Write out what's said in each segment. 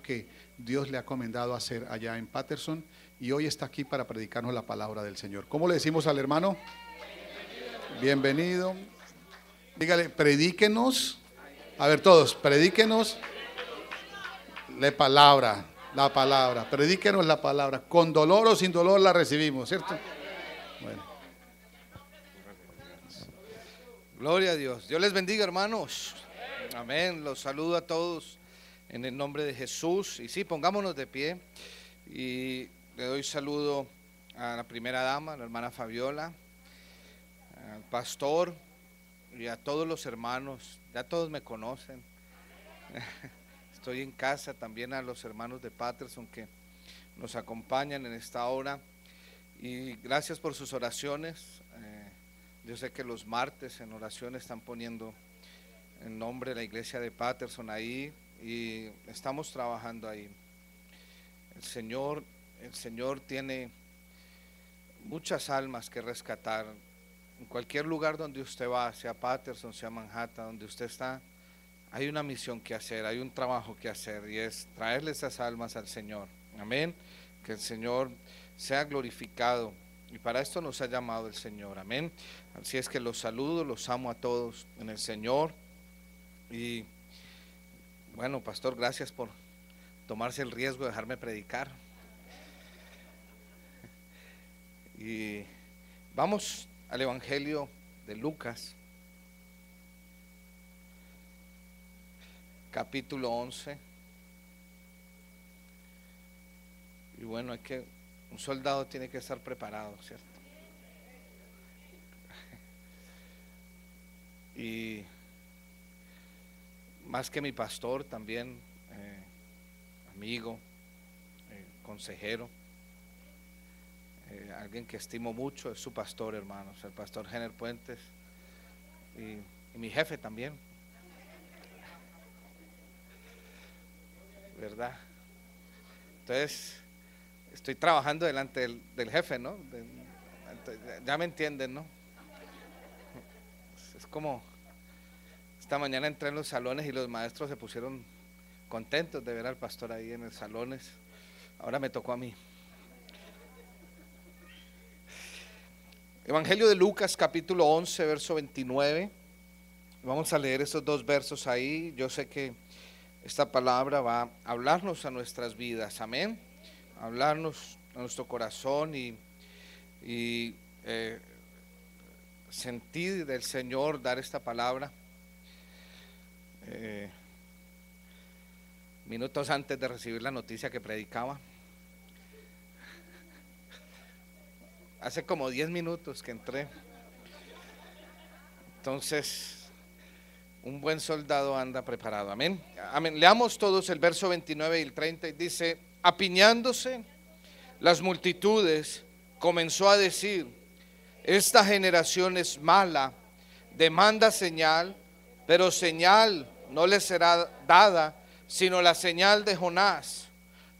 que Dios le ha comendado hacer allá en Patterson y hoy está aquí para predicarnos la palabra del Señor. ¿Cómo le decimos al hermano? Bienvenido. Dígale, predíquenos. A ver todos, predíquenos la palabra, la palabra. Predíquenos la palabra. Con dolor o sin dolor la recibimos, ¿cierto? Gloria a Dios. Dios les bendiga, hermanos. Amén. Los saludo a todos en el nombre de Jesús. Y sí, pongámonos de pie. Y le doy saludo a la primera dama, la hermana Fabiola, al pastor y a todos los hermanos. Ya todos me conocen. Estoy en casa también a los hermanos de Patterson que nos acompañan en esta hora. Y gracias por sus oraciones. Eh, yo sé que los martes en oración están poniendo en nombre de la iglesia de Patterson ahí, y estamos trabajando ahí. El Señor, el Señor tiene muchas almas que rescatar. En cualquier lugar donde usted va, sea Patterson, sea Manhattan, donde usted está, hay una misión que hacer, hay un trabajo que hacer y es traerle esas almas al Señor. Amén. Que el Señor sea glorificado. Y para esto nos ha llamado el Señor. Amén. Así es que los saludo, los amo a todos en el Señor. Y bueno, pastor, gracias por tomarse el riesgo de dejarme predicar. Y vamos al Evangelio de Lucas, capítulo 11. Y bueno, hay que, un soldado tiene que estar preparado, ¿cierto? Y más que mi pastor, también eh, amigo, eh, consejero, eh, alguien que estimo mucho, es su pastor, hermanos, el pastor Jenner Puentes, y, mi jefe también. ¿Verdad? Entonces, estoy trabajando delante del, jefe, ¿no? ya me entienden, ¿no? Es como esta mañana entré en los salones y los maestros se pusieron contentos de ver al pastor ahí en los salones. Ahora me tocó a mí. Evangelio de Lucas capítulo 11, verso 29. Vamos a leer esos dos versos ahí. Yo sé que esta palabra va a hablarnos a nuestras vidas. Amén. hablarnos a nuestro corazón y, eh, sentir del Señor dar esta palabra. minutos antes de recibir la noticia que predicaba. Hace como 10 minutos que entré. Entonces, un buen soldado anda preparado. Amén. Amén. Leamos todos el verso 29 y el 30 y dice, apiñándose las multitudes, comenzó a decir, esta generación es mala, demanda señal, pero señal no le será dada sino la señal de Jonás,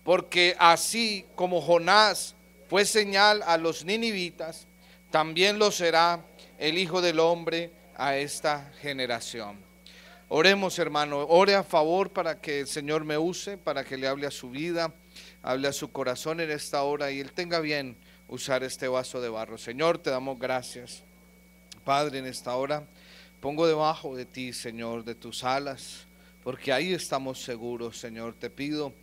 porque así como Jonás fue señal a los ninivitas, también lo será el Hijo del Hombre a esta generación. Oremos, hermano, ore a favor para que el Señor me use, para que le hable a su vida, hable a su corazón en esta hora y él tenga bien usar este vaso de barro. Señor, te damos gracias. Padre, en esta hora pongo debajo de ti, Señor, de tus alas porque ahí estamos seguros, Señor. Te pido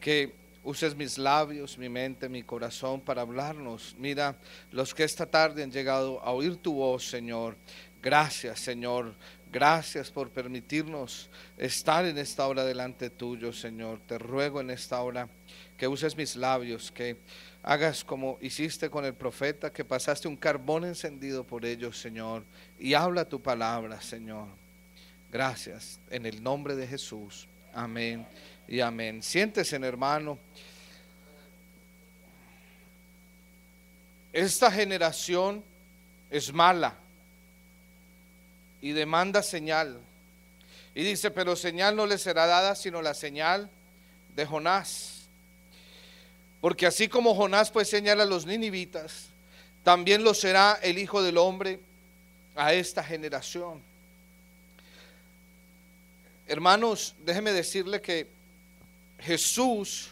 que uses mis labios, mi mente, mi corazón para hablarnos. Mira, los que esta tarde han llegado a oír tu voz, Señor. Gracias, Señor. Gracias por permitirnos estar en esta hora delante tuyo, Señor. Te ruego en esta hora que uses mis labios, que hagas como hiciste con el profeta, que pasaste un carbón encendido por ellos, Señor, y habla tu palabra, Señor. Gracias. En el nombre de Jesús. Amén y amén. Siéntese, hermano. Esta generación es mala y demanda señal. Y dice, pero señal no le será dada sino la señal de Jonás. Porque así como Jonás fue pues, señalar a los ninivitas, también lo será el Hijo del Hombre a esta generación. Hermanos, déjeme decirle que Jesús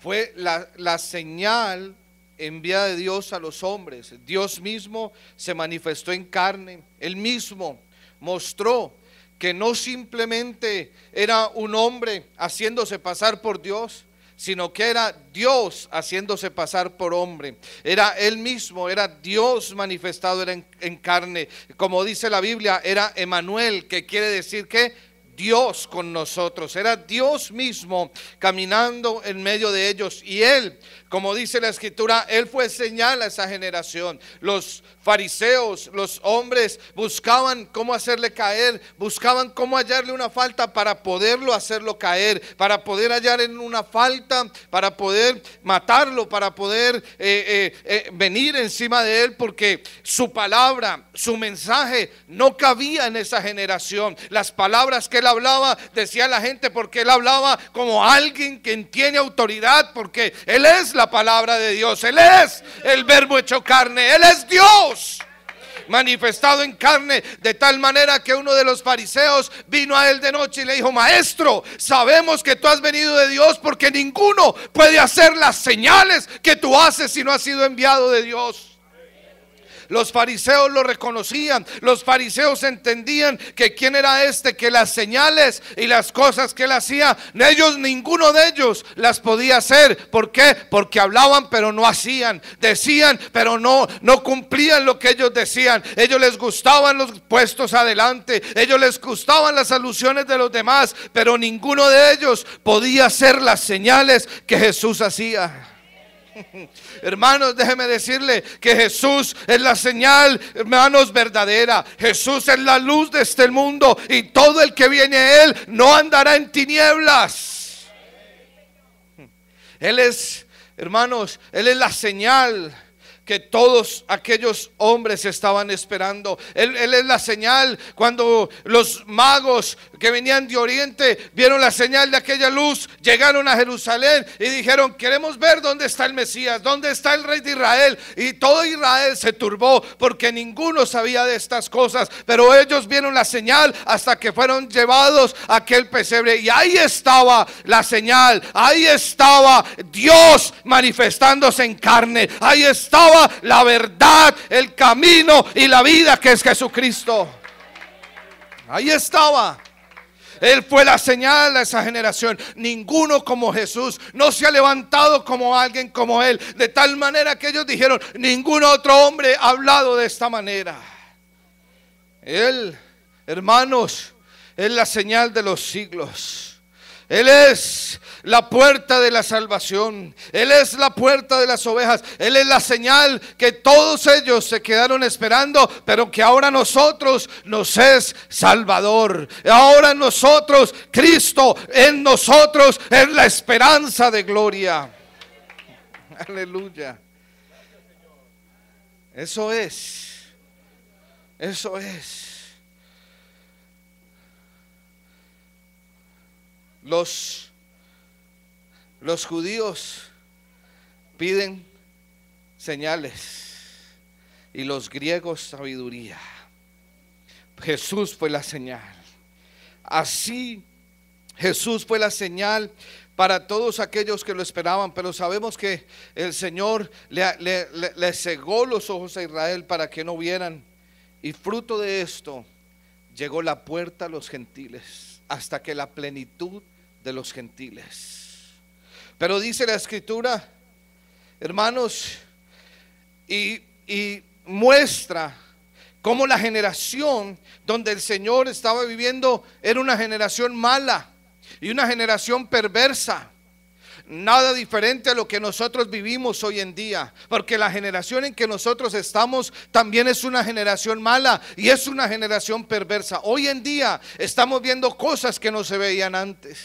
fue la, la señal enviada de Dios a los hombres. Dios mismo se manifestó en carne. Él mismo mostró que no simplemente era un hombre haciéndose pasar por Dios, sino que era Dios haciéndose pasar por hombre. Era Él mismo, era Dios manifestado en, en carne. Como dice la Biblia, era Emanuel, que quiere decir que Dios con nosotros, era Dios mismo caminando en medio de ellos. Y Él, como dice la escritura, Él fue señal a esa generación. Los fariseos, los hombres buscaban cómo hacerle caer, buscaban cómo hallarle una falta para poderlo hacerlo caer, para poder hallar en una falta, para poder matarlo, para poder eh, eh, eh, venir encima de Él, porque su palabra, su mensaje no cabía en esa generación. Las palabras que Él hablaba, decía la gente, porque él hablaba como alguien quien tiene autoridad, porque él es la palabra de Dios, él es el verbo hecho carne, él es Dios manifestado en carne, de tal manera que uno de los fariseos vino a él de noche y le dijo, maestro, sabemos que tú has venido de Dios porque ninguno puede hacer las señales que tú haces si no has sido enviado de Dios. Los fariseos lo reconocían. Los fariseos entendían que quién era este, que las señales y las cosas que él hacía, ellos, ninguno de ellos las podía hacer. ¿Por qué? Porque hablaban pero no hacían. Decían pero no, no cumplían lo que ellos decían. Ellos les gustaban los puestos adelante. Ellos les gustaban las alusiones de los demás, pero ninguno de ellos podía hacer las señales que Jesús hacía. Hermanos, déjeme decirle que Jesús es la señal, hermanos, verdadera. Jesús es la luz de este mundo y todo el que viene a Él no andará en tinieblas. Él es, hermanos, Él es la señal que todos aquellos hombres estaban esperando. Él, él, es la señal cuando los magos que venían de oriente vieron la señal de aquella luz, llegaron a Jerusalén y dijeron, queremos ver dónde está el Mesías, dónde está el rey de Israel. Y todo Israel se turbó porque ninguno sabía de estas cosas, pero ellos vieron la señal hasta que fueron llevados a aquel pesebre. Y ahí estaba la señal, ahí estaba Dios manifestándose en carne, ahí estaba la verdad, el camino y la vida que es Jesucristo. Ahí estaba. Él fue la señal a esa generación. Ninguno como Jesús no se ha levantado como alguien como Él. De tal manera que ellos dijeron, ningún otro hombre ha hablado de esta manera. Él, hermanos, es la señal de los siglos. Él es la puerta de la salvación. Él es la puerta de las ovejas. Él es la señal que todos ellos se quedaron esperando, pero que ahora nosotros nos es salvador. Ahora nosotros, Cristo en nosotros es la esperanza de gloria. Aleluya. Eso es. Eso es. Los, los judíos piden señales y los griegos sabiduría. Jesús fue la señal. Así Jesús fue la señal para todos aquellos que lo esperaban, pero sabemos que el Señor le, le, cegó los ojos a Israel para que no vieran. Y fruto de esto llegó la puerta a los gentiles hasta que la plenitud de los gentiles. Pero dice la escritura, hermanos, y, muestra cómo la generación donde el Señor estaba viviendo era una generación mala y una generación perversa nada diferente a lo que nosotros vivimos hoy en día, porque la generación en que nosotros estamos también es una generación mala y es una generación perversa. Hoy en día estamos viendo cosas que no se veían antes.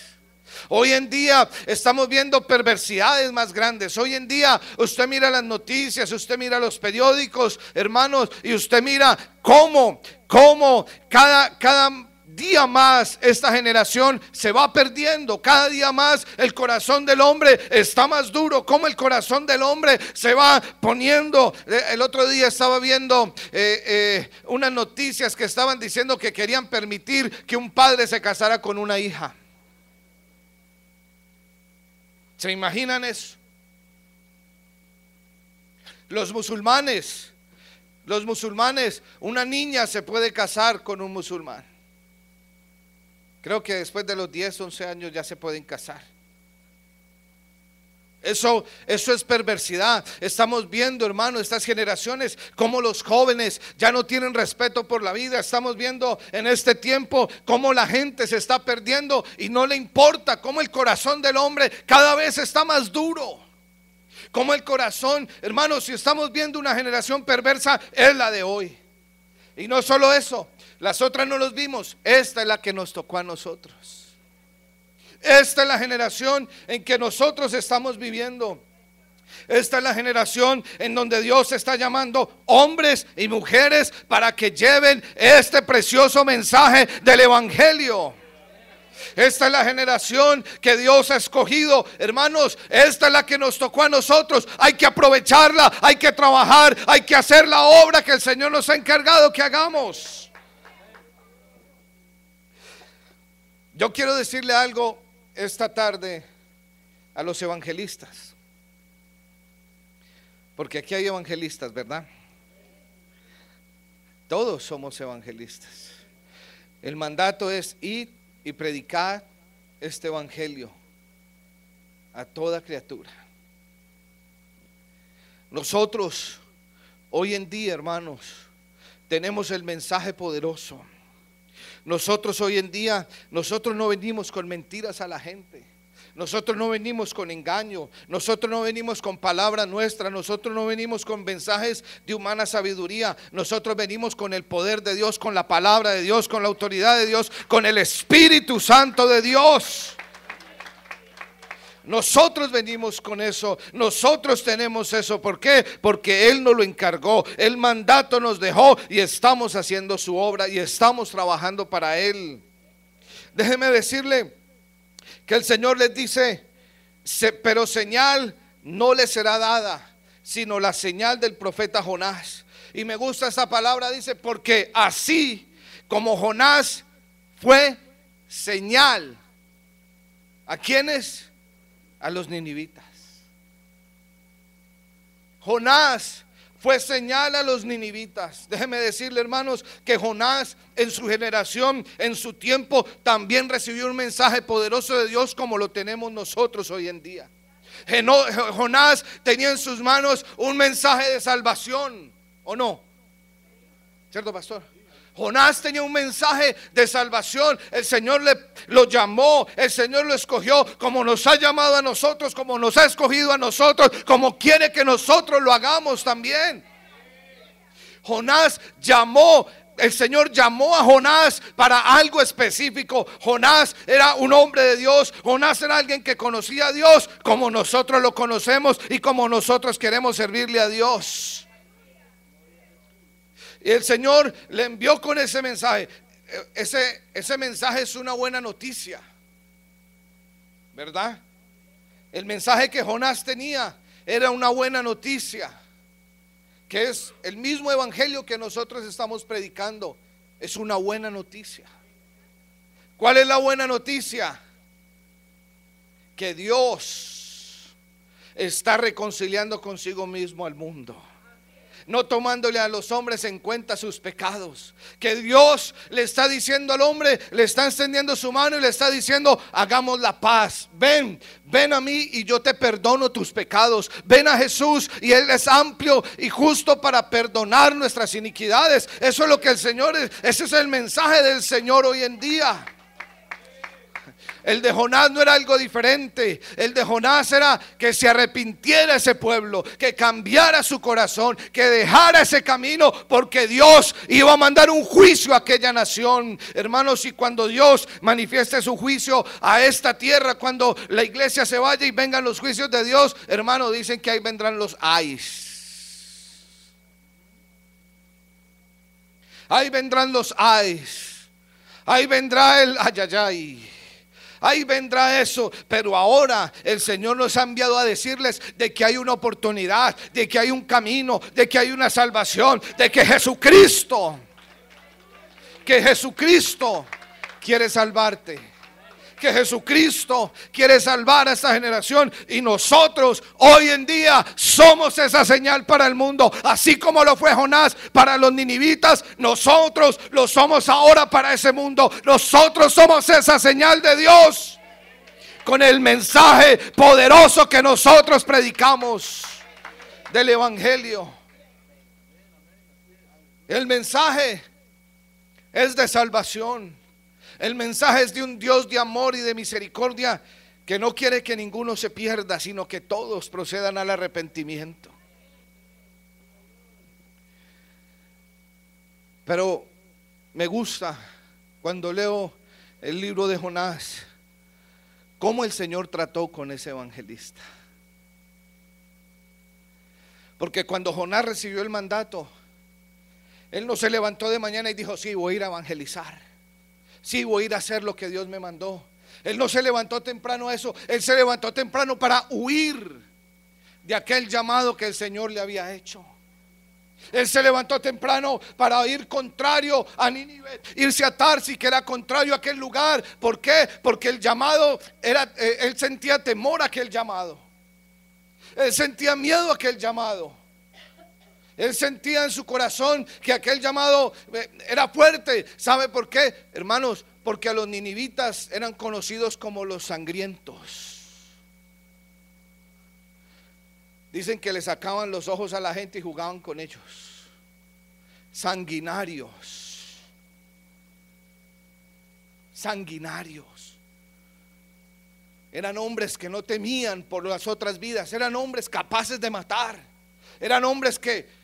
Hoy en día estamos viendo perversidades más grandes. Hoy en día usted mira las noticias, usted mira los periódicos, hermanos, y usted mira cómo, cómo cada, día más esta generación se va perdiendo. Cada día más el corazón del hombre está más duro. Como el corazón del hombre se va poniendo. Eh, el otro día estaba viendo eh, eh, unas noticias que estaban diciendo que querían permitir que un padre se casara con una hija. ¿Se imaginan eso? Los musulmanes, los musulmanes, una niña se puede casar con un musulmán. Creo que después de los 10, 11 años ya se pueden casar. Eso, eso es perversidad. Estamos viendo, hermano, estas generaciones, cómo los jóvenes ya no tienen respeto por la vida. Estamos viendo en este tiempo cómo la gente se está perdiendo y no le importa, cómo el corazón del hombre cada vez está más duro. como el corazón, hermano, si estamos viendo una generación perversa, es la de hoy. Y no solo eso, las otras no los vimos, esta es la que nos tocó a nosotros. Esta es la generación en que nosotros estamos viviendo. Esta es la generación en donde Dios está llamando hombres y mujeres para que lleven este precioso mensaje del Evangelio. Esta es la generación que Dios ha escogido. Hermanos, esta es la que nos tocó a nosotros. Hay que aprovecharla, hay que trabajar, hay que hacer la obra que el Señor nos ha encargado que hagamos. Yo quiero decirle algo esta tarde a los evangelistas. Porque aquí hay evangelistas, ¿verdad? Todos somos evangelistas. El mandato es ir y predicar este evangelio a toda criatura. Nosotros, hoy en día, hermanos, tenemos el mensaje poderoso nosotros hoy en día, nosotros no venimos con mentiras a la gente. Nosotros no venimos con engaño, nosotros no venimos con palabra nuestra, nosotros no venimos con mensajes de humana sabiduría, nosotros venimos con el poder de Dios, con la palabra de Dios, con la autoridad de Dios, con el Espíritu Santo de Dios. Nosotros venimos con eso, nosotros tenemos eso. ¿Por qué? Porque Él nos lo encargó, el mandato nos dejó y estamos haciendo su obra y estamos trabajando para Él. Déjeme decirle que el Señor les dice, pero señal no le será dada, sino la señal del profeta Jonás. Y me gusta esa palabra, dice, porque así como Jonás fue señal. ¿A quiénes? a los ninivitas. Jonás fue señal a los ninivitas. Déjeme decirle, hermanos, que Jonás en su generación, en su tiempo, también recibió un mensaje poderoso de Dios como lo tenemos nosotros hoy en día. Jonás tenía en sus manos un mensaje de salvación, ¿o no? ¿Cierto, pastor? Jonás tenía un mensaje de salvación. El Señor le, lo llamó, el Señor lo escogió como nos ha llamado a nosotros, como nos ha escogido a nosotros, como quiere que nosotros lo hagamos también. Jonás llamó el Señor llamó a Jonás para algo específico. Jonás era un hombre de Dios. Jonás era alguien que conocía a Dios como nosotros lo conocemos y como nosotros queremos servirle a Dios. Y El Señor le envió con ese mensaje. E-, ese, ese mensaje es una buena noticia, ¿verdad? El mensaje que Jonás tenía era una buena noticia, que es el mismo evangelio que nosotros estamos predicando. Es una buena noticia. ¿Cuál es la buena noticia? Que Dios está reconciliando consigo mismo al mundo no tomándole a los hombres en cuenta sus pecados. Que Dios le está diciendo al hombre, le está extendiendo su mano y le está diciendo, hagamos la paz. Ven, ven a mí y yo te perdono tus pecados. Ven a Jesús y Él es amplio y justo para perdonar nuestras iniquidades. Eso es lo que el Señor, ese es el mensaje del Señor hoy en día. El de Jonás no era algo diferente. El de Jonás era que se arrepintiera ese pueblo, que cambiara su corazón, que dejara ese camino, porque Dios iba a mandar un juicio a aquella nación. Hermanos, y cuando Dios manifieste su juicio a esta tierra, cuando la iglesia se vaya y vengan los juicios de Dios, hermanos, dicen que ahí vendrán los ayes. Ahí vendrán los ayes. Ahí vendrá el ayayay ahí vendrá eso. Pero ahora el Señor nos ha enviado a decirles de que hay una oportunidad, de que hay un camino, de que hay una salvación, de que Jesucristo, que Jesucristo quiere salvarte que Jesucristo quiere salvar a esta generación y nosotros hoy en día somos esa señal para el mundo. Así como lo fue Jonás para los ninivitas, nosotros lo somos ahora para ese mundo. Nosotros somos esa señal de Dios con el mensaje poderoso que nosotros predicamos del Evangelio. El mensaje es de salvación. El mensaje es de un Dios de amor y de misericordia que no quiere que ninguno se pierda, sino que todos procedan al arrepentimiento. Pero me gusta cuando leo el libro de Jonás, cómo el Señor trató con ese evangelista. Porque cuando Jonás recibió el mandato, él no se levantó de mañana y dijo, sí, voy a ir a evangelizar sí voy a ir a hacer lo que Dios me mandó. Él no se levantó temprano a eso, él se levantó temprano para huir de aquel llamado que el Señor le había hecho. Él se levantó temprano para ir contrario a Nínive, irse a Tarsi, que era contrario a aquel lugar. ¿Por qué? Porque el llamado era, eh, él sentía temor a aquel llamado. Él sentía miedo a aquel llamado. Él sentía en su corazón que aquel llamado eh, era fuerte. ¿Sabe por qué? Hermanos, porque a los ninivitas eran conocidos como los sangrientos. Dicen que le sacaban los ojos a la gente y jugaban con ellos. Sanguinarios. Sanguinarios. Eran hombres que no temían por las otras vidas. Eran hombres capaces de matar. Eran hombres que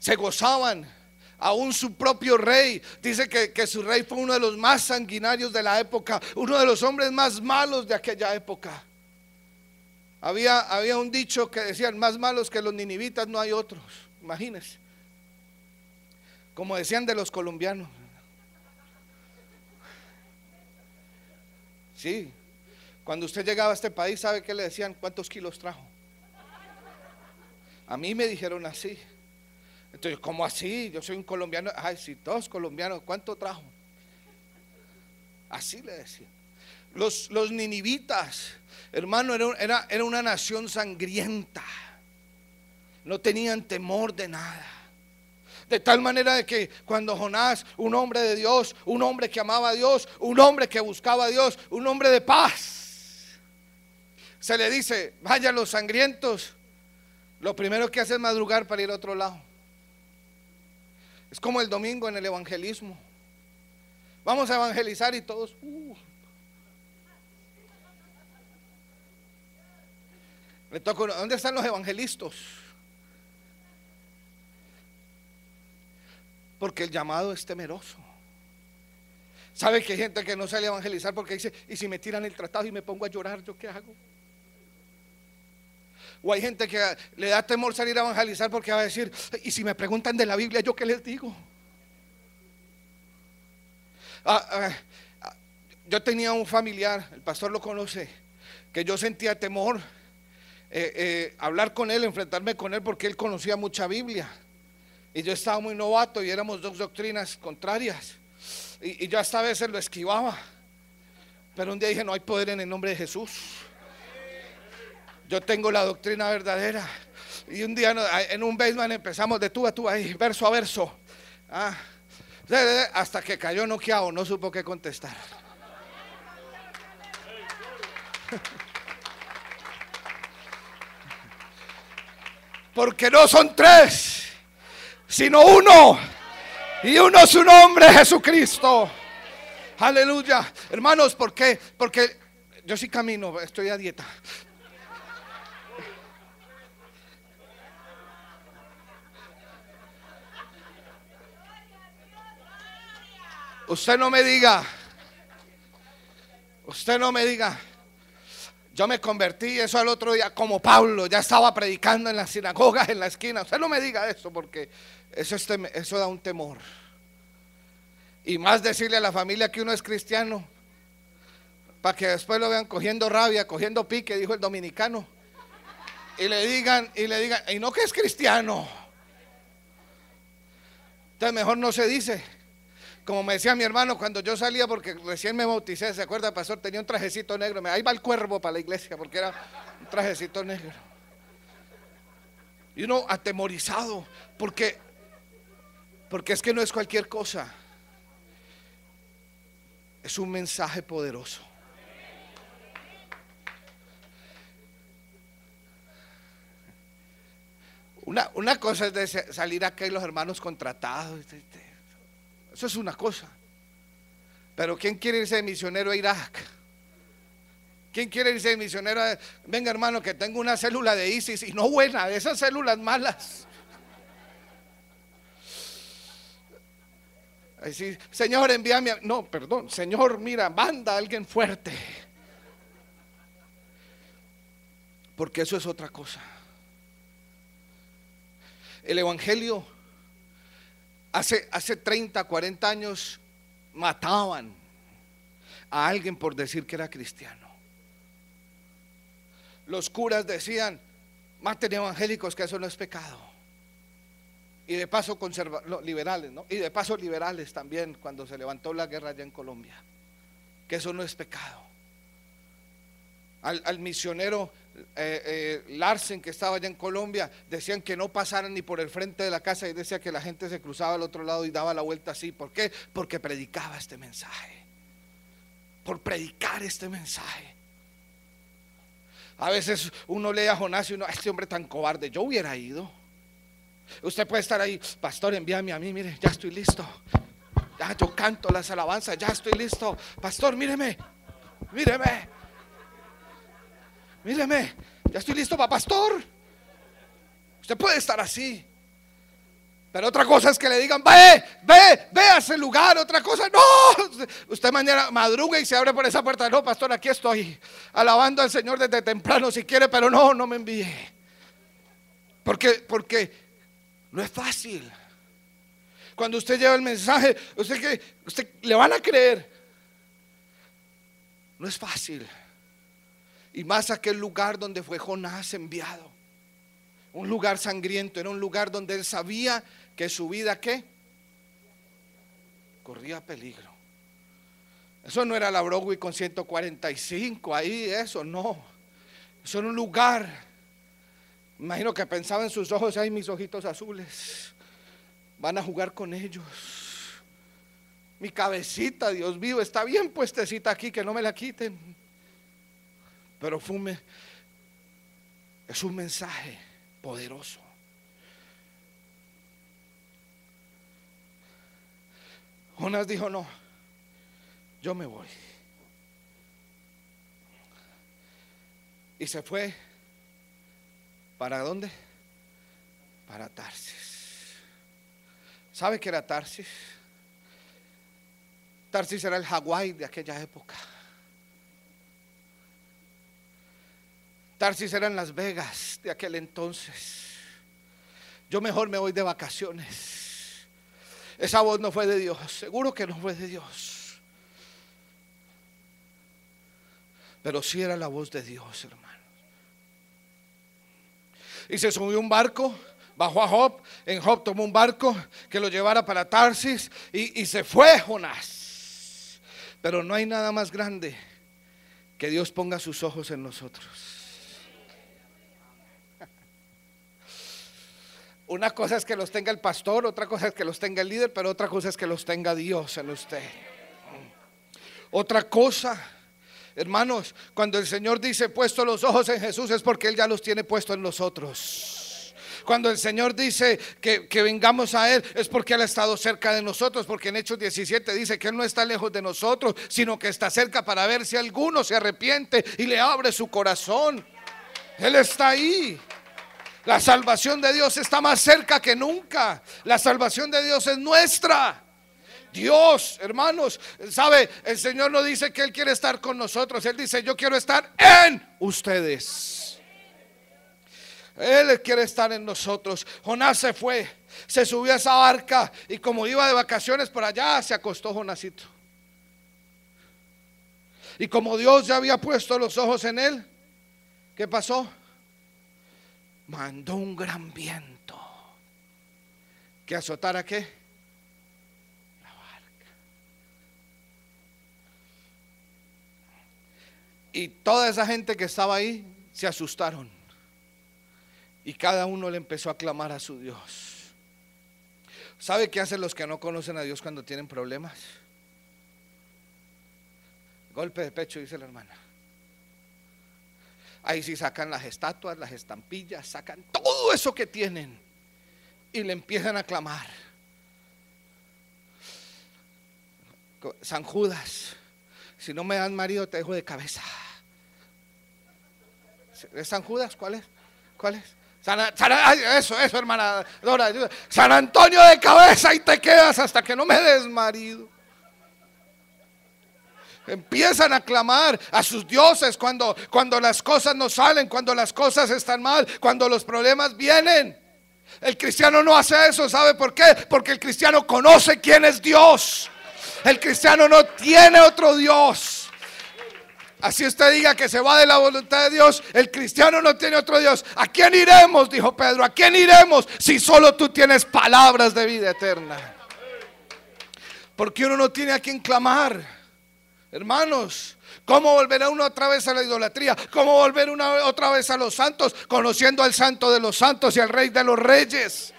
se gozaban. Aún su propio rey, dice que, su rey fue uno de los más sanguinarios de la época, uno de los hombres más malos de aquella época. Había, había, un dicho que decían, más malos que los ninivitas no hay otros, imagínense. Como decían de los colombianos. Sí, cuando usted llegaba a este país, ¿sabe qué le decían? ¿Cuántos kilos trajo? A mí me dijeron así. Entonces, ¿cómo así? Yo soy un colombiano. Ay, si todos colombianos, ¿cuánto trajo? Así le decía. Los, ninivitas, hermano, era, una nación sangrienta. No tenían temor de nada. De tal manera de que cuando Jonás, un hombre de Dios, un hombre que amaba a Dios, un hombre que buscaba a Dios, un hombre de paz, se le dice, vaya los sangrientos, lo primero que hace es madrugar para ir a otro lado. Es como el domingo en el evangelismo. Vamos a evangelizar y todos. Uh. Le ¿dónde están los evangelistas? Porque el llamado es temeroso. ¿Sabe que hay gente que no sale a evangelizar porque dice, y si me tiran el tratado y me pongo a llorar, ¿yo qué hago? O hay gente que le da temor salir a evangelizar porque va a decir, y si me preguntan de la Biblia, ¿yo qué les digo? Ah, ah, yo tenía un familiar, el pastor lo conoce, que yo sentía temor eh, eh, hablar con él, enfrentarme con él, porque él conocía mucha Biblia. Y yo estaba muy novato y éramos dos doctrinas contrarias. Y, y yo hasta a veces lo esquivaba. Pero un día dije, no hay poder en el nombre de Jesús. Yo tengo la doctrina verdadera. Y un día en un basement empezamos de tú a tú ahí, verso a verso. Ah, hasta que cayó noqueado, no supo qué contestar. Porque no son tres, sino uno. Y uno es su nombre, Jesucristo. Aleluya. Hermanos, ¿por qué? Porque yo sí camino, estoy a dieta. Usted no me diga, usted no me diga, yo me convertí eso al otro día como Pablo, ya estaba predicando en la sinagoga en la esquina. Usted no me diga eso porque eso, eso da un temor. Y más decirle a la familia que uno es cristiano, para que después lo vean cogiendo rabia, cogiendo pique, dijo el dominicano. Y le digan, y le digan, y no que es cristiano. Entonces mejor no se dice como me decía mi hermano cuando yo salía, porque recién me bauticé, ¿se acuerda, pastor? Tenía un trajecito negro. Ahí va el cuervo para la iglesia, porque era un trajecito negro. Y uno atemorizado, porque, porque es que no es cualquier cosa. Es un mensaje poderoso. Una, cosa es salir acá y los hermanos contratados. Este, este. Eso es una cosa. Pero ¿quién quiere irse de misionero a Irak? ¿Quién quiere irse de misionero? A... Venga hermano, que tengo una célula de ISIS y no buena, de esas células malas. Señor, envíame. No, perdón. Señor, mira, manda a alguien fuerte. Porque eso es otra cosa. El Evangelio Hace, 30, 40 años mataban a alguien por decir que era cristiano. Los curas decían, maten evangélicos que eso no es pecado. Y de paso conserva, liberales, ¿no? Y de paso liberales también cuando se levantó la guerra allá en Colombia, que eso no es pecado al, misionero eh, eh, Larsen que estaba allá en Colombia, decían que no pasaran ni por el frente de la casa y decía que la gente se cruzaba al otro lado y daba la vuelta así. ¿Por qué? Porque predicaba este mensaje. Por predicar este mensaje. A veces uno lee a Jonás y uno, este hombre tan cobarde, yo hubiera ido. Usted puede estar ahí, pastor, envíame a mí, mire, ya estoy listo. Ya yo canto las alabanzas, ya estoy listo. Pastor, míreme, míreme míreme, ya estoy listo para pastor. Usted puede estar así. Pero otra cosa es que le digan, ve, ve, ve a ese lugar. Otra cosa, no. Usted mañana madruga y se abre por esa puerta. No, pastor, aquí estoy alabando al Señor desde temprano si quiere, pero no, no me envíe. Porque, porque no es fácil. Cuando usted lleva el mensaje, usted, que usted le van a creer. No es fácil y más aquel lugar donde fue Jonás enviado. Un lugar sangriento, era un lugar donde él sabía que su vida qué? Corría peligro. Eso no era la Broadway con 145 ahí, eso no. Eso era un lugar. Imagino que pensaba en sus ojos, ay, mis ojitos azules. Van a jugar con ellos. Mi cabecita, Dios mío, está bien puestecita aquí, que no me la quiten. Pero fue es un mensaje poderoso. Jonas dijo, no, yo me voy. Y se fue. ¿Para dónde? Para Tarsis. ¿Sabe qué era Tarsis? Tarsis era el Hawái de aquella época. Tarsis era en Las Vegas de aquel entonces. Yo mejor me voy de vacaciones. Esa voz no fue de Dios, seguro que no fue de Dios. Pero sí era la voz de Dios, hermano. Y se subió un barco bajó a Job, en Job tomó un barco que lo llevara para Tarsis y, y, se fue Jonás. Pero no hay nada más grande que Dios ponga sus ojos en nosotros. Una cosa es que los tenga el pastor, otra cosa es que los tenga el líder, pero otra cosa es que los tenga Dios en usted. Otra cosa, hermanos, cuando el Señor dice puesto los ojos en Jesús es porque Él ya los tiene puestos en nosotros. Cuando el Señor dice que, que, vengamos a Él es porque Él ha estado cerca de nosotros, porque en Hechos 17 dice que Él no está lejos de nosotros, sino que está cerca para ver si alguno se arrepiente y le abre su corazón. Él está ahí. La salvación de Dios está más cerca que nunca. La salvación de Dios es nuestra. Dios, hermanos, sabe, el Señor no dice que Él quiere estar con nosotros, Él dice, yo quiero estar en ustedes. Él quiere estar en nosotros. Jonás se fue, se subió a esa barca y como iba de vacaciones por allá, se acostó Jonásito Y como Dios ya había puesto los ojos en él, ¿qué pasó? mandó un gran viento que azotara qué? La barca. Y toda esa gente que estaba ahí se asustaron. Y cada uno le empezó a clamar a su Dios. ¿Sabe qué hacen los que no conocen a Dios cuando tienen problemas? Golpe de pecho, dice la hermana. Ahí sí sacan las estatuas, las estampillas, sacan todo eso que tienen y le empiezan a clamar. San Judas, si no me dan marido te dejo de cabeza. ¿Es San Judas? ¿Cuál es? ¿Cuál es? San, eso, eso, hermana San Antonio de cabeza y te quedas hasta que no me des marido empiezan a clamar a sus dioses cuando, cuando las cosas no salen, cuando las cosas están mal, cuando los problemas vienen. El cristiano no hace eso, ¿sabe por qué? Porque el cristiano conoce quién es Dios. El cristiano no tiene otro Dios. Así usted diga que se va de la voluntad de Dios, el cristiano no tiene otro Dios. ¿A quién iremos? Dijo Pedro. ¿A quién iremos si solo tú tienes palabras de vida eterna? Porque uno no tiene a quien clamar. Hermanos, ¿cómo volverá uno otra vez a la idolatría? ¿Cómo volver una otra vez a los santos? Conociendo al santo de los santos y al rey de los reyes.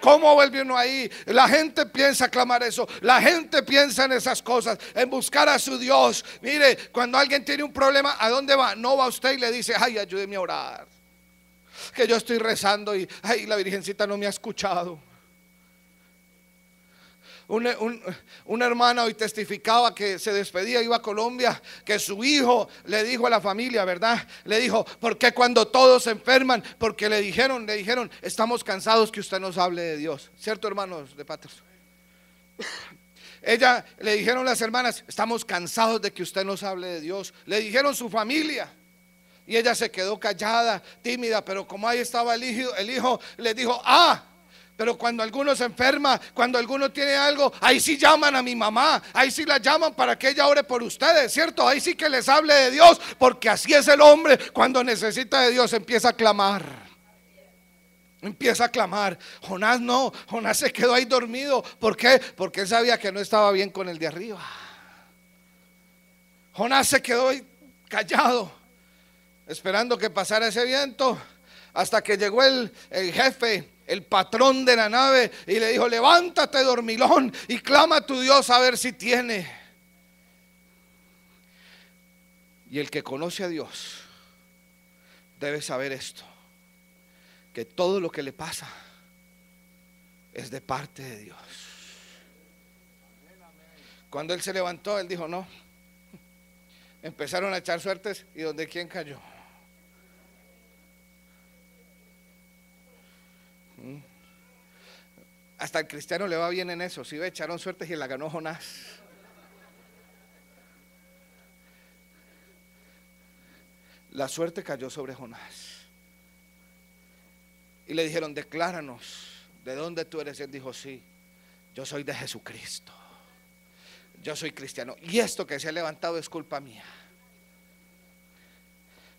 ¿Cómo vuelve uno ahí? La gente piensa clamar eso. La gente piensa en esas cosas, en buscar a su Dios. Mire, cuando alguien tiene un problema, ¿a dónde va? No va usted y le dice, ay, ayúdeme a orar. Que yo estoy rezando y, ay, la Virgencita no me ha escuchado una, hermana hoy testificaba que se despedía, iba a Colombia, que su hijo le dijo a la familia, ¿verdad? Le dijo, ¿por qué cuando todos se enferman? Porque le dijeron, le dijeron, estamos cansados que usted nos hable de Dios. ¿Cierto, hermanos de Patterson? Ella le dijeron las hermanas, estamos cansados de que usted nos hable de Dios. Le dijeron su familia. Y ella se quedó callada, tímida, pero como ahí estaba el hijo, el hijo le dijo, ah, pero cuando alguno se enferma, cuando alguno tiene algo, ahí sí llaman a mi mamá, ahí sí la llaman para que ella ore por ustedes, ¿cierto? Ahí sí que les hable de Dios, porque así es el hombre cuando necesita de Dios, empieza a clamar. Empieza a clamar. Jonás no, Jonás se quedó ahí dormido. ¿Por qué? Porque él sabía que no estaba bien con el de arriba. Jonás se quedó ahí callado, esperando que pasara ese viento, hasta que llegó el, el jefe el patrón de la nave, y le dijo, levántate dormilón y clama a tu Dios a ver si tiene. Y el que conoce a Dios debe saber esto, que todo lo que le pasa es de parte de Dios. Cuando él se levantó, él dijo, no. Empezaron a echar suertes y donde quién cayó. Mm. Hasta el cristiano le va bien en eso. Si ve, echaron suerte y la ganó Jonás. La suerte cayó sobre Jonás. Y le dijeron, decláranos, ¿de dónde tú eres? Y él dijo, sí, yo soy de Jesucristo. Yo soy cristiano. Y esto que se ha levantado es culpa mía.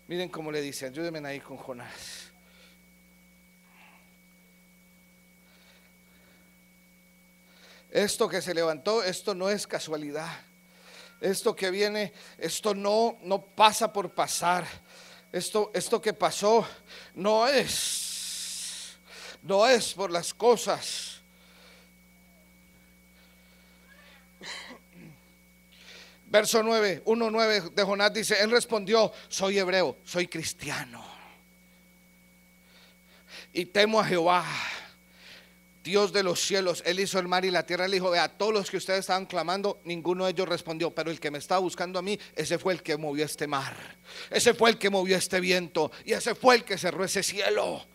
Miren cómo le dice, ayúdenme ahí con Jonás. Esto que se levantó, esto no es casualidad. Esto que viene, esto no, no pasa por pasar. Esto, esto que pasó no es, no es por las cosas. Verso 9, 1.9 de Jonás dice, él respondió, soy hebreo, soy cristiano. Y temo a Jehová Dios de los cielos, Él hizo el mar y la tierra, Él dijo, a todos los que ustedes estaban clamando, ninguno de ellos respondió, pero el que me estaba buscando a mí, ese fue el que movió este mar, ese fue el que movió este viento y ese fue el que cerró ese cielo.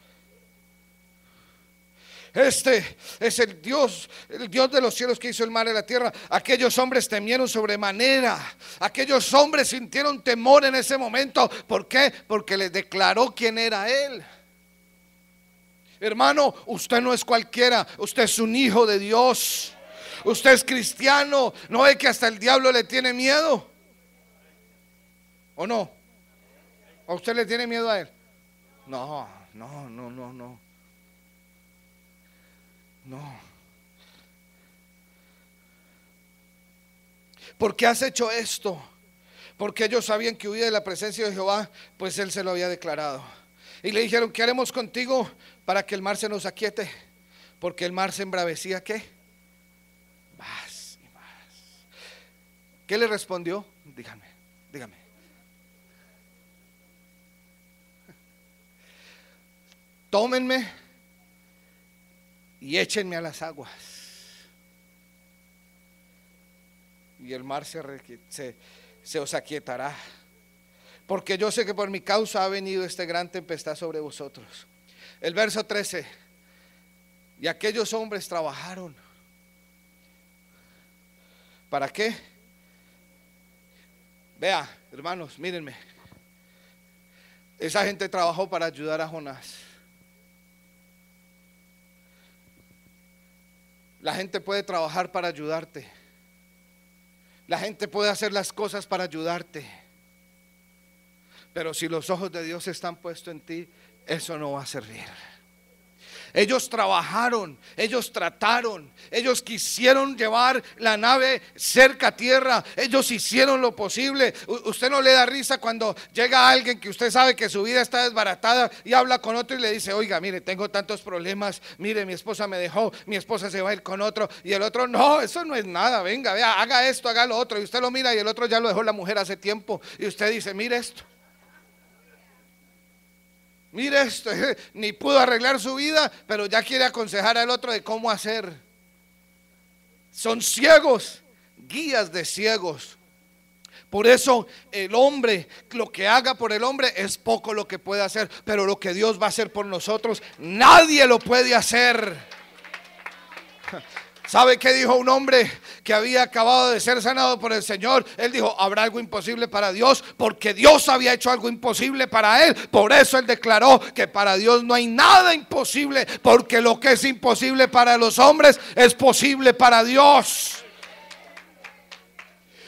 Este es el Dios, el Dios de los cielos que hizo el mar y la tierra. Aquellos hombres temieron sobremanera. Aquellos hombres sintieron temor en ese momento. ¿Por qué? Porque les declaró quién era Él. Hermano, usted no es cualquiera, usted es un hijo de Dios. Usted es cristiano, no ve que hasta el diablo le tiene miedo. ¿O no? ¿A usted le tiene miedo a él? No, no, no, no, no. No. ¿Por qué has hecho esto? Porque ellos sabían que huía de la presencia de Jehová, pues él se lo había declarado. Y le dijeron, ¿qué haremos contigo? para que el mar se nos aquiete, porque el mar se embravecía, ¿qué? Más y más. ¿Qué le respondió? Díganme, díganme Tómenme y échenme a las aguas. Y el mar se, se, se os aquietará porque yo sé que por mi causa ha venido esta gran tempestad sobre vosotros. El verso 13. Y aquellos hombres trabajaron. ¿Para qué? Vea, hermanos, mírenme. Esa gente trabajó para ayudar a Jonás. La gente puede trabajar para ayudarte. La gente puede hacer las cosas para ayudarte. Pero si los ojos de Dios están puestos en ti, eso no va a servir. Ellos trabajaron, ellos trataron, ellos quisieron llevar la nave cerca a tierra, ellos hicieron lo posible. usted no le da risa cuando llega alguien que usted sabe que su vida está desbaratada y habla con otro y le dice, oiga, mire, tengo tantos problemas, mire, mi esposa me dejó, mi esposa se va a ir con otro y el otro, no, eso no es nada, venga, vea, haga esto, haga lo otro y usted lo mira y el otro ya lo dejó la mujer hace tiempo y usted dice, mire esto. Mire esto, ni pudo arreglar su vida, pero ya quiere aconsejar al otro de cómo hacer. Son ciegos, guías de ciegos. Por eso el hombre, lo que haga por el hombre es poco lo que puede hacer, pero lo que Dios va a hacer por nosotros, nadie lo puede hacer. ¿Sabe qué dijo un hombre que había acabado de ser sanado por el Señor? Él dijo, habrá algo imposible para Dios porque Dios había hecho algo imposible para él. Por eso él declaró que para Dios no hay nada imposible porque lo que es imposible para los hombres es posible para Dios.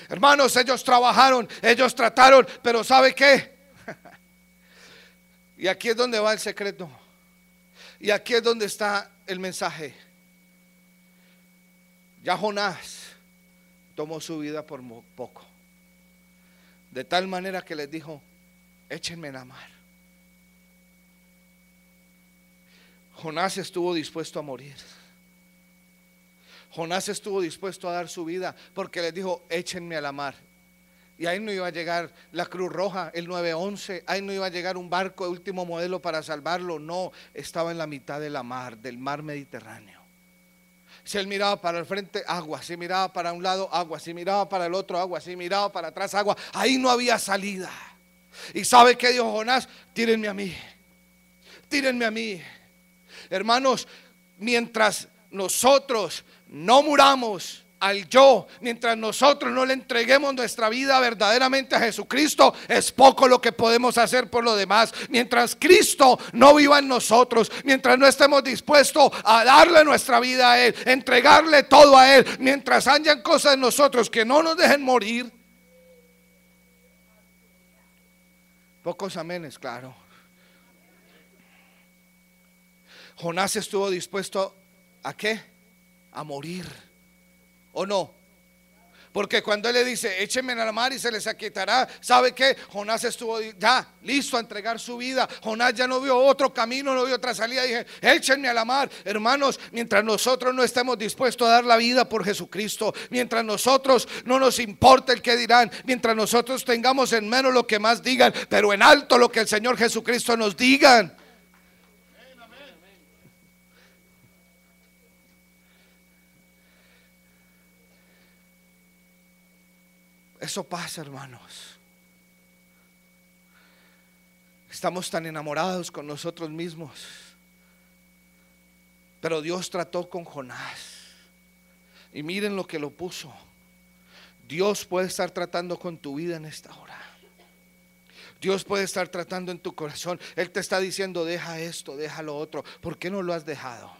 Hermanos, ellos trabajaron, ellos trataron, pero ¿sabe qué? y aquí es donde va el secreto. Y aquí es donde está el mensaje. Ya Jonás tomó su vida por poco. De tal manera que les dijo, échenme en la mar. Jonás estuvo dispuesto a morir. Jonás estuvo dispuesto a dar su vida porque les dijo, échenme a la mar. Y ahí no iba a llegar la Cruz Roja, el 911, ahí no iba a llegar un barco de último modelo para salvarlo, no, estaba en la mitad de la mar, del mar Mediterráneo. Si él miraba para el frente, agua. Si miraba para un lado, agua. Si miraba para el otro, agua. Si miraba para atrás, agua. Ahí no había salida. Y sabe que dijo Jonás: Tírenme a mí. Tírenme a mí. Hermanos, mientras nosotros no muramos, al yo. Mientras nosotros no le entreguemos nuestra vida verdaderamente a Jesucristo, es poco lo que podemos hacer por lo demás. Mientras Cristo no viva en nosotros, mientras no estemos dispuestos a darle nuestra vida a Él, entregarle todo a Él, mientras hayan cosas en nosotros que no nos dejen morir. Pocos amenes, claro. Jonás estuvo dispuesto a qué? A morir. ¿O no? Porque cuando él le dice, échenme la mar y se les aquietará, ¿sabe qué? Jonás estuvo ya listo a entregar su vida. Jonás ya no vio otro camino, no vio otra salida. Dije, échenme a la mar. Hermanos, mientras nosotros no estemos dispuestos a dar la vida por Jesucristo, mientras nosotros no nos importa el que dirán, mientras nosotros tengamos en menos lo que más digan, pero en alto lo que el Señor Jesucristo nos digan. Eso pasa, hermanos. Estamos tan enamorados con nosotros mismos. Pero Dios trató con Jonás. Y miren lo que lo puso. Dios puede estar tratando con tu vida en esta hora. Dios puede estar tratando en tu corazón. Él te está diciendo, deja esto, deja lo otro. ¿Por qué no lo has dejado?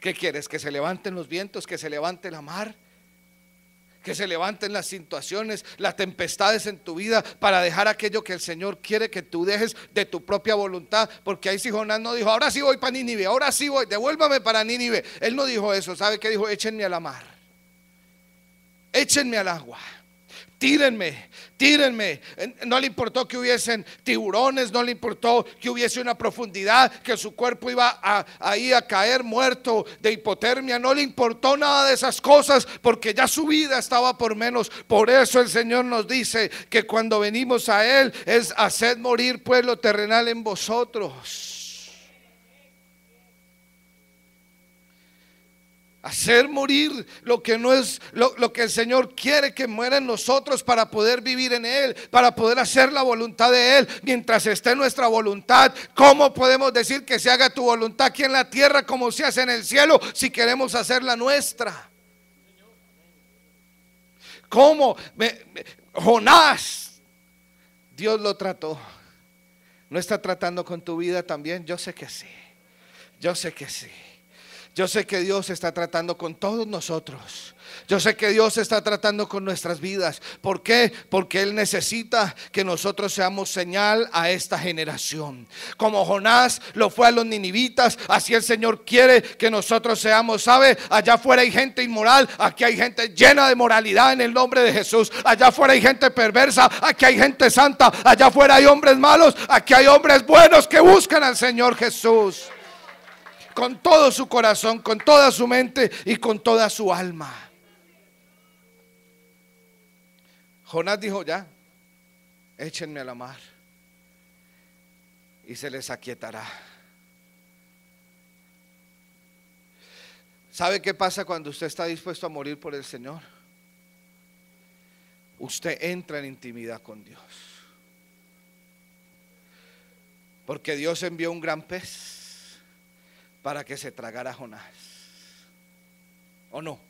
¿Qué quieres? ¿Que se levanten los vientos? ¿Que se levante la mar? que se levanten las situaciones, las tempestades en tu vida para dejar aquello que el Señor quiere que tú dejes de tu propia voluntad. Porque ahí sí Jonás no dijo, ahora sí voy para Nínive, ahora sí voy, devuélvame para Nínive. Él no dijo eso, ¿sabe qué dijo? Échenme a la mar, échenme al agua tírenme, tírenme. No le importó que hubiesen tiburones, no le importó que hubiese una profundidad, que su cuerpo iba a, ahí a caer muerto de hipotermia, no le importó nada de esas cosas porque ya su vida estaba por menos. Por eso el Señor nos dice que cuando venimos a Él es hacer morir pueblo terrenal en vosotros. Hacer morir lo que no es lo, que el Señor quiere que muera en nosotros para poder vivir en Él, para poder hacer la voluntad de Él. Mientras esté nuestra voluntad, ¿cómo podemos decir que se haga tu voluntad aquí en la tierra como se hace en el cielo si queremos hacer la nuestra? ¿Cómo? Jonás, Dios lo trató. ¿No está tratando con tu vida también? Yo sé que sí. Yo sé que sí. Yo sé que Dios está tratando con todos nosotros. Yo sé que Dios está tratando con nuestras vidas. ¿Por qué? Porque Él necesita que nosotros seamos señal a esta generación. Como Jonás lo fue a los ninivitas, así el Señor quiere que nosotros seamos, ¿sabe? Allá afuera hay gente inmoral, aquí hay gente llena de moralidad en el nombre de Jesús. Allá afuera hay gente perversa, aquí hay gente santa. Allá afuera hay hombres malos, aquí hay hombres buenos que buscan al Señor Jesús con todo su corazón, con toda su mente y con toda su alma. Jonás dijo, ya, échenme a la mar y se les aquietará. ¿Sabe qué pasa cuando usted está dispuesto a morir por el Señor? Usted entra en intimidad con Dios. Porque Dios envió un gran pez para que se tragara Jonás. ¿O no?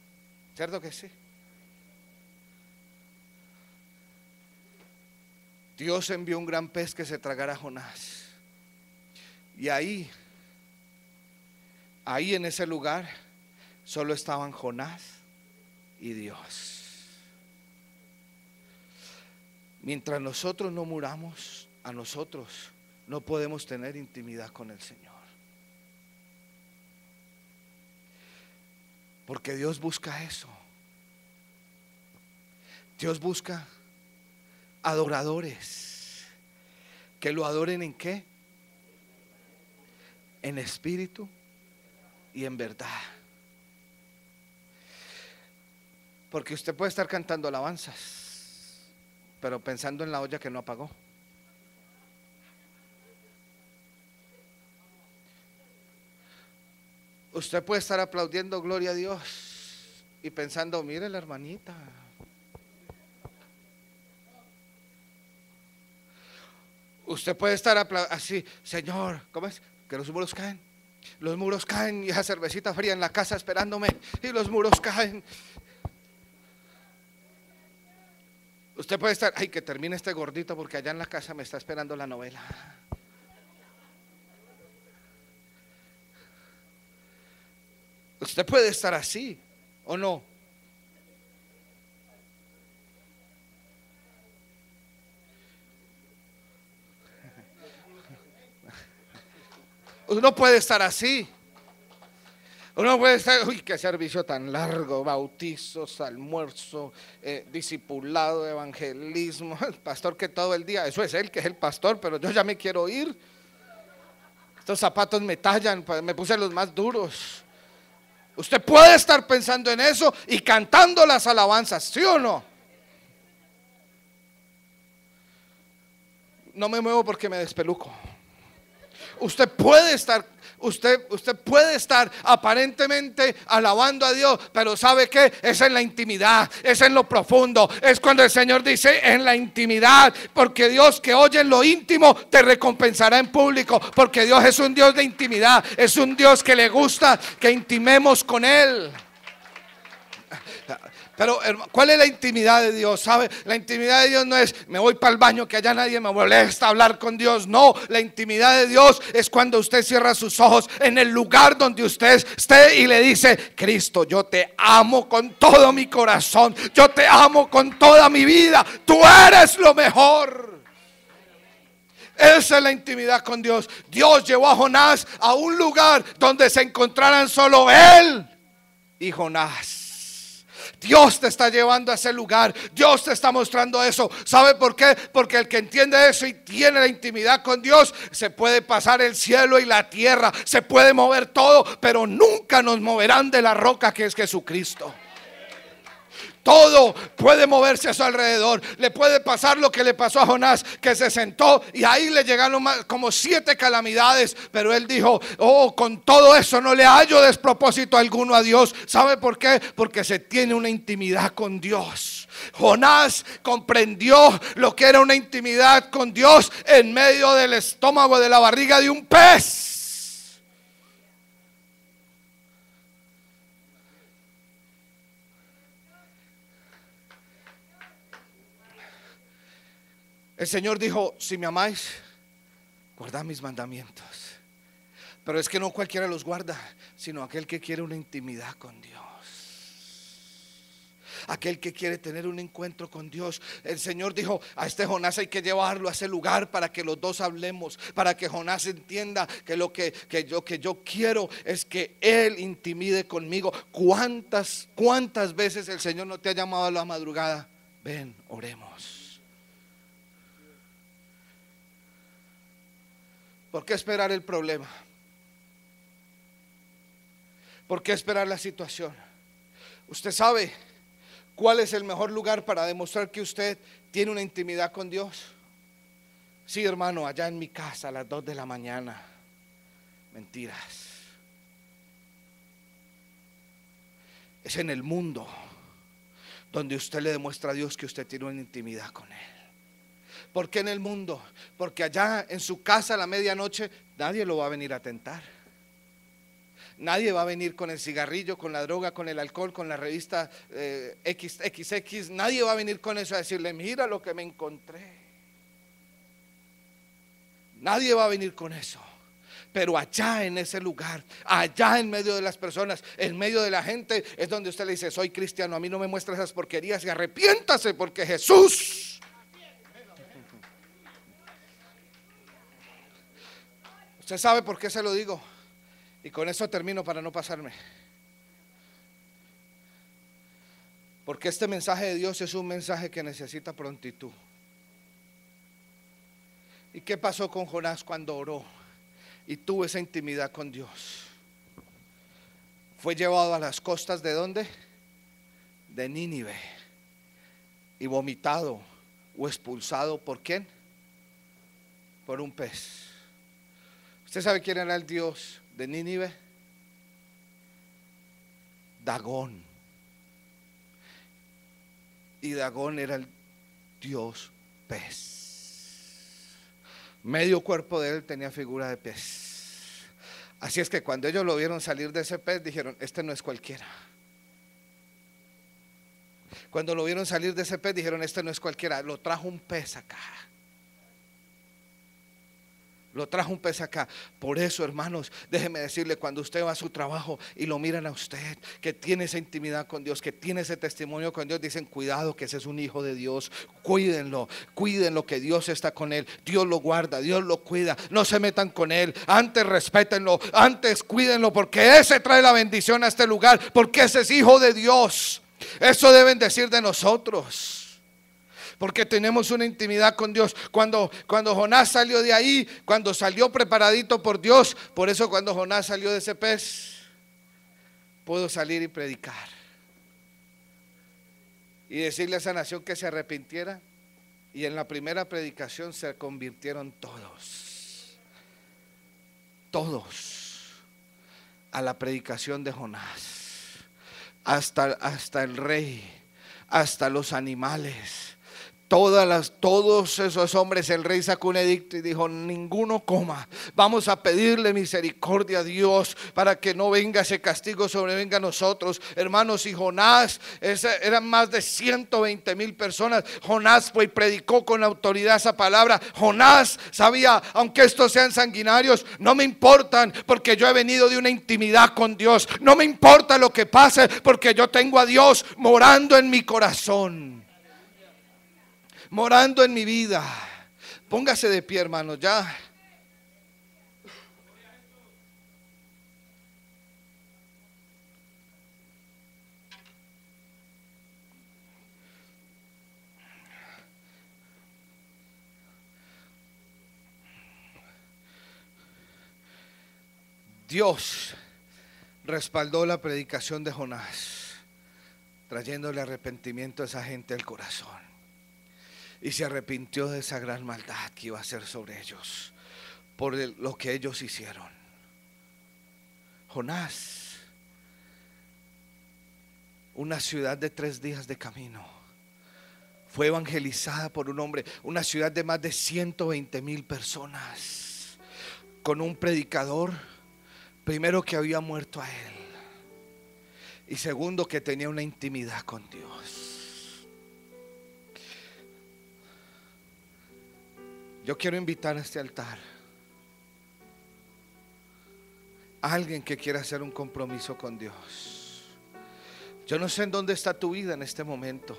¿Cierto que sí? Dios envió un gran pez que se tragara a Jonás. Y ahí, ahí en ese lugar, solo estaban Jonás y Dios. Mientras nosotros no muramos, a nosotros no podemos tener intimidad con el Señor. Porque Dios busca eso. Dios busca adoradores. Que lo adoren en qué? En espíritu y en verdad. Porque usted puede estar cantando alabanzas, pero pensando en la olla que no apagó. Usted puede estar aplaudiendo gloria a Dios y pensando, mire la hermanita. Usted puede estar así, Señor, ¿cómo es? Que los muros caen. Los muros caen y esa cervecita fría en la casa esperándome y los muros caen. Usted puede estar, ay, que termine este gordito porque allá en la casa me está esperando la novela. Usted puede estar así o no. Uno puede estar así. Uno puede estar, uy, qué servicio tan largo, bautizos, almuerzo, Disipulado, eh, discipulado, evangelismo, el pastor que todo el día, eso es él que es el pastor, pero yo ya me quiero ir. Estos zapatos me tallan, pues, me puse los más duros. Usted puede estar pensando en eso y cantando las alabanzas, ¿sí o no? No me muevo porque me despeluco. Usted puede estar Usted, usted puede estar aparentemente alabando a Dios, pero ¿sabe qué? Es en la intimidad, es en lo profundo, es cuando el Señor dice en la intimidad, porque Dios que oye en lo íntimo te recompensará en público, porque Dios es un Dios de intimidad, es un Dios que le gusta que intimemos con Él. Pero ¿cuál es la intimidad de Dios? ¿Sabe? La intimidad de Dios no es me voy para el baño que allá nadie me molesta hablar con Dios. No, la intimidad de Dios es cuando usted cierra sus ojos en el lugar donde usted esté y le dice, Cristo, yo te amo con todo mi corazón, yo te amo con toda mi vida, tú eres lo mejor. Esa es la intimidad con Dios. Dios llevó a Jonás a un lugar donde se encontraran solo él y Jonás. Dios te está llevando a ese lugar. Dios te está mostrando eso. ¿Sabe por qué? Porque el que entiende eso y tiene la intimidad con Dios, se puede pasar el cielo y la tierra, se puede mover todo, pero nunca nos moverán de la roca que es Jesucristo todo puede moverse a su alrededor. Le puede pasar lo que le pasó a Jonás, que se sentó y ahí le llegaron como siete calamidades, pero él dijo, oh, con todo eso no le hallo despropósito alguno a Dios. ¿Sabe por qué? Porque se tiene una intimidad con Dios. Jonás comprendió lo que era una intimidad con Dios en medio del estómago, de la barriga de un pez. El Señor dijo, si me amáis, guardad mis mandamientos. Pero es que no cualquiera los guarda, sino aquel que quiere una intimidad con Dios. Aquel que quiere tener un encuentro con Dios. El Señor dijo, a este Jonás hay que llevarlo a ese lugar para que los dos hablemos, para que Jonás entienda que lo que, yo, que yo quiero es que Él intimide conmigo. ¿Cuántas, cuántas veces el Señor no te ha llamado a la madrugada? Ven, oremos. ¿Por qué esperar el problema? ¿Por qué esperar la situación? Usted sabe cuál es el mejor lugar para demostrar que usted tiene una intimidad con Dios. Sí, hermano, allá en mi casa a las 2 de la mañana. Mentiras. Es en el mundo donde usted le demuestra a Dios que usted tiene una intimidad con Él. ¿Por qué en el mundo? Porque allá en su casa a la medianoche nadie lo va a venir a tentar. Nadie va a venir con el cigarrillo, con la droga, con el alcohol, con la revista XXX. Eh, nadie va a venir con eso a decirle, mira lo que me encontré. Nadie va a venir con eso. Pero allá en ese lugar, allá en medio de las personas, en medio de la gente, es donde usted le dice, soy cristiano, a mí no me muestra esas porquerías y arrepiéntase porque Jesús Usted sabe por qué se lo digo. Y con eso termino para no pasarme. Porque este mensaje de Dios es un mensaje que necesita prontitud. ¿Y qué pasó con Jonás cuando oró y tuvo esa intimidad con Dios? Fue llevado a las costas de dónde? De Nínive. Y vomitado o expulsado por quién? Por un pez. ¿Usted sabe quién era el dios de Nínive? Dagón. Y Dagón era el dios pez. Medio cuerpo de él tenía figura de pez. Así es que cuando ellos lo vieron salir de ese pez, dijeron, este no es cualquiera. Cuando lo vieron salir de ese pez, dijeron, este no es cualquiera. Lo trajo un pez acá. Lo trajo un pez acá. Por eso, hermanos, déjeme decirle, cuando usted va a su trabajo y lo miran a usted, que tiene esa intimidad con Dios, que tiene ese testimonio con Dios, dicen, cuidado, que ese es un hijo de Dios. Cuídenlo, cuídenlo, que Dios está con él. Dios lo guarda, Dios lo cuida. No se metan con él. Antes respétenlo, antes cuídenlo, porque ese trae la bendición a este lugar, porque ese es hijo de Dios. Eso deben decir de nosotros porque tenemos una intimidad con Dios. Cuando, cuando Jonás salió de ahí, cuando salió preparadito por Dios, por eso cuando Jonás salió de ese pez, pudo salir y predicar. Y decirle a esa nación que se arrepintiera. Y en la primera predicación se convirtieron todos. Todos. A la predicación de Jonás. Hasta, hasta el rey. Hasta los animales Todas todos esos hombres, el rey sacó un edicto y dijo, ninguno coma. Vamos a pedirle misericordia a Dios para que no venga ese castigo sobrevenga a nosotros. Hermanos, y Jonás, eran más de 120 mil personas. Jonás fue y predicó con autoridad esa palabra. Jonás sabía, aunque estos sean sanguinarios, no me importan porque yo he venido de una intimidad con Dios. No me importa lo que pase porque yo tengo a Dios morando en mi corazón morando en mi vida. Póngase de pie, hermano, ya. Dios respaldó la predicación de Jonás, trayéndole arrepentimiento a esa gente al corazón y se arrepintió de esa gran maldad que iba a hacer sobre ellos por lo que ellos hicieron. Jonás, una ciudad de tres días de camino, fue evangelizada por un hombre, una ciudad de más de 120 mil personas, con un predicador, primero que había muerto a él y segundo que tenía una intimidad con Dios. Yo quiero invitar a este altar alguien que quiera hacer un compromiso con Dios. Yo no sé en dónde está tu vida en este momento.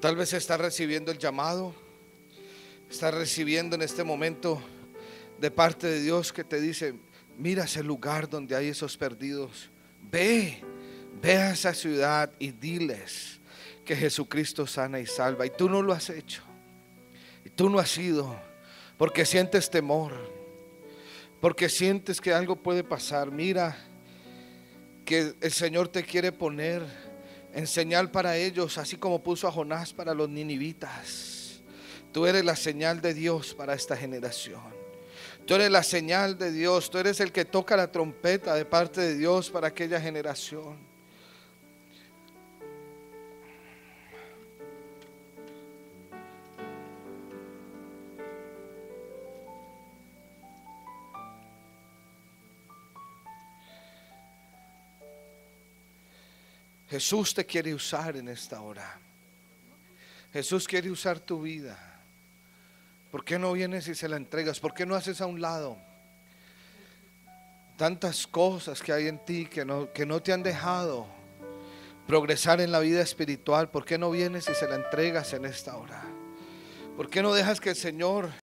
Tal vez estás recibiendo el llamado, estás recibiendo en este momento de parte de Dios que te dice, mira ese lugar donde hay esos perdidos, ve, ve a esa ciudad y diles que Jesucristo sana y salva. Y tú no lo has hecho tú no has ido porque sientes temor, porque sientes que algo puede pasar. Mira que el Señor te quiere poner en señal para ellos, así como puso a Jonás para los ninivitas. Tú eres la señal de Dios para esta generación. Tú eres la señal de Dios, tú eres el que toca la trompeta de parte de Dios para aquella generación. Jesús te quiere usar en esta hora. Jesús quiere usar tu vida. ¿Por qué no vienes y se la entregas? ¿Por qué no haces a un lado? Tantas cosas que hay en ti que no, que no te han dejado progresar en la vida espiritual. ¿Por qué no vienes y se la entregas en esta hora? ¿Por qué no dejas que el Señor...